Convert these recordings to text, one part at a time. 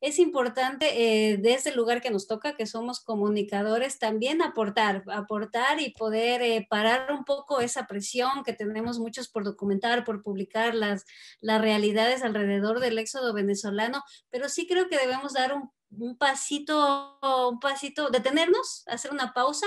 es importante desde eh, el lugar que nos toca, que somos comunicadores, también aportar, aportar y poder eh, parar un poco esa presión que tenemos muchos por documentar, por publicar las, las realidades alrededor del éxodo venezolano, pero sí creo que debemos dar un un pasito, un pasito, detenernos, hacer una pausa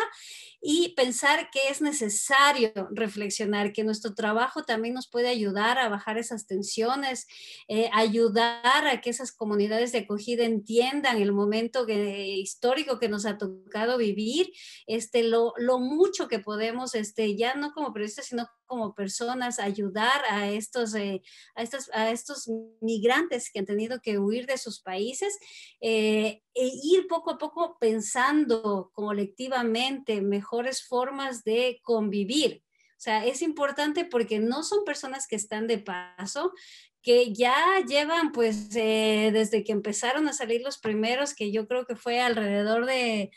y pensar que es necesario reflexionar, que nuestro trabajo también nos puede ayudar a bajar esas tensiones, eh, ayudar a que esas comunidades de acogida entiendan el momento histórico que nos ha tocado vivir, este, lo, mucho que podemos, este, ya no como periodistas, sino como personas, ayudar a estos, eh, a, a estos migrantes que han tenido que huir de sus países, eh, e ir poco a poco pensando colectivamente mejores formas de convivir. O sea, es importante porque no son personas que están de paso, que ya llevan pues eh, desde que empezaron a salir los primeros, que yo creo que fue alrededor de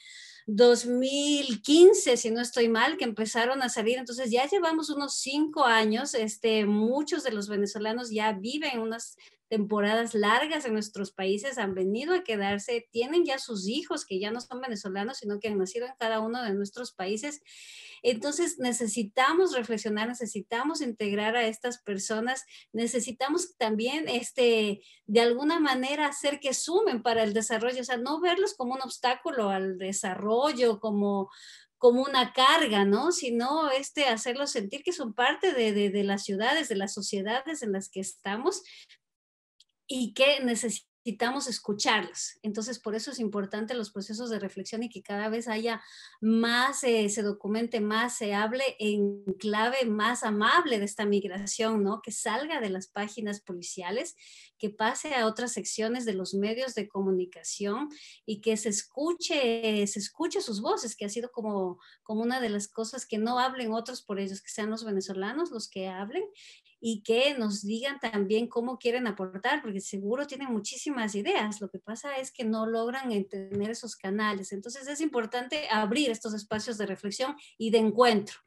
2015, si no estoy mal, que empezaron a salir. Entonces ya llevamos unos cinco años, este, muchos de los venezolanos ya viven unas temporadas largas en nuestros países, han venido a quedarse, tienen ya sus hijos que ya no son venezolanos, sino que han nacido en cada uno de nuestros países. Entonces necesitamos reflexionar, necesitamos integrar a estas personas, necesitamos pues, también este, de alguna manera hacer que sumen para el desarrollo, o sea, no verlos como un obstáculo al desarrollo, como, como una carga, ¿no? Sino este, hacerlos sentir que son parte de, de, de las ciudades, de las sociedades en las que estamos y que necesitamos necesitamos escucharlos, Entonces, por eso es importante los procesos de reflexión y que cada vez haya más, eh, se documente más, se hable en clave más amable de esta migración, ¿no? Que salga de las páginas policiales, que pase a otras secciones de los medios de comunicación y que se escuche, se escuche sus voces, que ha sido como, como una de las cosas que no hablen otros por ellos, que sean los venezolanos los que hablen y que nos digan también cómo quieren aportar, porque seguro tienen muchísimas ideas. Lo que pasa es que no logran entender esos canales. Entonces es importante abrir estos espacios de reflexión y de encuentro.